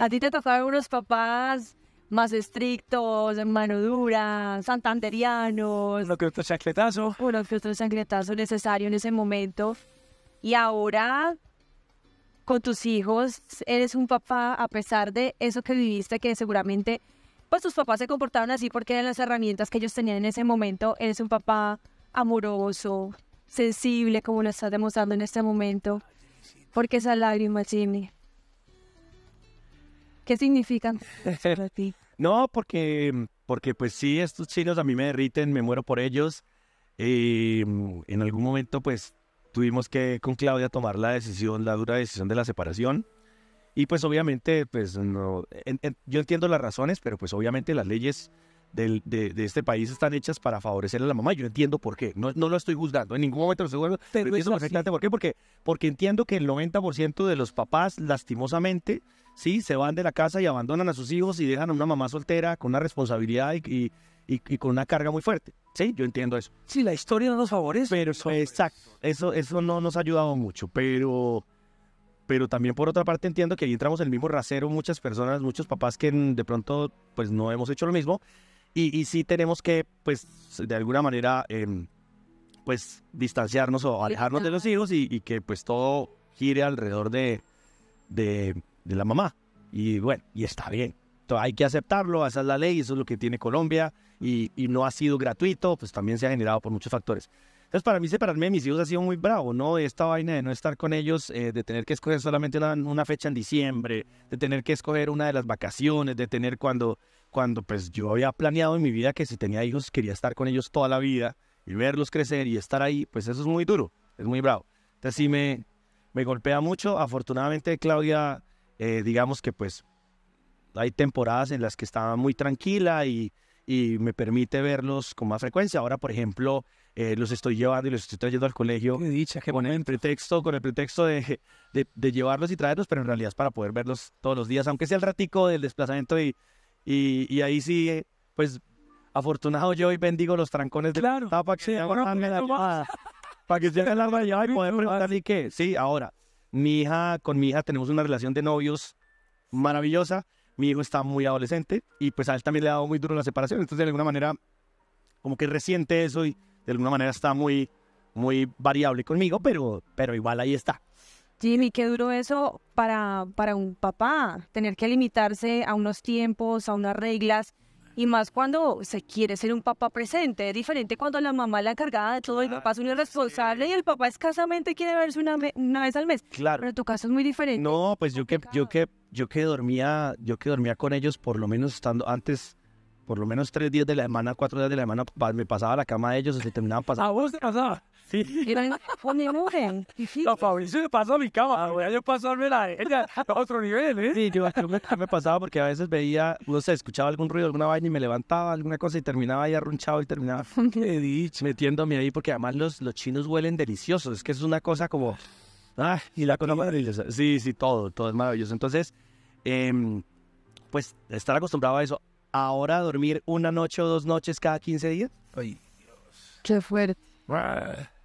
A ti te tocaban unos papás más estrictos, en mano dura, santanderianos. Lo que otro chancletazo. Uno que otro chancletazo necesario en ese momento. Y ahora, con tus hijos, eres un papá, a pesar de eso que viviste, que seguramente, pues tus papás se comportaron así porque eran las herramientas que ellos tenían en ese momento, eres un papá amoroso, sensible, como lo estás demostrando en este momento. Porque esa lágrima, Jimmy. ¿Qué significan para ti? No, porque, porque pues sí, estos chinos a mí me derriten, me muero por ellos. Y em, en algún momento pues tuvimos que con Claudia tomar la decisión, la dura decisión de la separación. Y pues obviamente, pues no, yo entiendo las razones, pero pues obviamente las leyes de, este país están hechas para favorecer a la mamá. Yo entiendo por qué. No, no lo estoy juzgando. En ningún momento lo estoy juzgando. Pero, perfectamente por qué. Porque, porque entiendo que el 90% de los papás, lastimosamente, sí, se van de la casa y abandonan a sus hijos y dejan a una mamá soltera con una responsabilidad y, y, con una carga muy fuerte. Sí, yo entiendo eso. Sí, la historia no nos favorece. Pero exacto. Eso, eso no nos ha ayudado mucho. Pero pero también por otra parte entiendo que ahí entramos en el mismo rasero muchas personas, muchos papás que de pronto pues no hemos hecho lo mismo y, sí tenemos que, pues, de alguna manera, em, pues, distanciarnos o alejarnos de los hijos y, que, pues, todo gire alrededor de, de, la mamá. Y bueno, y está bien. hay que aceptarlo, esa es la ley, eso es lo que tiene Colombia y no ha sido gratuito, pues también se ha generado por muchos factores. Entonces, para mí separarme de mis hijos ha sido muy bravo, ¿no? Esta vaina de no estar con ellos, eh, de tener que escoger solamente una, una, fecha en diciembre, de tener que escoger una de las vacaciones, de tener cuando, cuando pues yo había planeado en mi vida que si tenía hijos quería estar con ellos toda la vida y verlos crecer y estar ahí, pues eso es muy duro, es muy bravo. Entonces sí me, me golpea mucho. Afortunadamente Claudia, eh, digamos que pues hay temporadas en las que estaba muy tranquila y, y me permite verlos con más frecuencia. Ahora, por ejemplo, eh, los estoy llevando y los estoy trayendo al colegio. Qué dicha, que con el pretexto, con el pretexto de, de, llevarlos y traerlos, pero en realidad es para poder verlos todos los días, aunque sea el ratico del desplazamiento y, y, y ahí sí, eh, pues afortunado yo y bendigo los trancones de claro, la para que para que se la llamada y poder preguntar y qué. Sí, ahora, mi hija, con mi hija tenemos una relación de novios maravillosa, mi hijo está muy adolescente y pues a él también le ha dado muy duro la separación, entonces de alguna manera como que resiente eso y de alguna manera está muy, muy variable conmigo, pero, pero igual ahí está. Jimmy, qué duro eso para, para un papá, tener que limitarse a unos tiempos, a unas reglas, y más cuando se quiere ser un papá presente. Es diferente cuando la mamá la encargada de todo, el papá es un irresponsable y el papá escasamente quiere verse una, una vez al mes. Claro. Pero en tu caso es muy diferente. No, pues yo que, yo que, yo que dormía, yo que dormía con ellos, por lo menos estando antes, por lo menos tres días de la semana, cuatro días de la semana, me pasaba la cama de ellos y se terminaban pasando. ¿A vos te pasaba? Sí. No, Fabricio me pasó mi cama, ah, voy yo pasarme la ella a otro nivel, ¿eh? Sí, yo, me, pasaba porque a veces veía, no sé, escuchaba algún ruido, alguna vaina y me levantaba, alguna cosa y terminaba ahí arrunchado y terminaba metiéndome ahí porque además los, los chinos huelen deliciosos, es que es una cosa como... Ah, y la cosa maravillosa. Sí, sí, todo, todo es maravilloso. Entonces, em, pues estar acostumbrado a eso ahora dormir una noche o dos noches cada 15 días. Ay, Dios. Qué fuerte.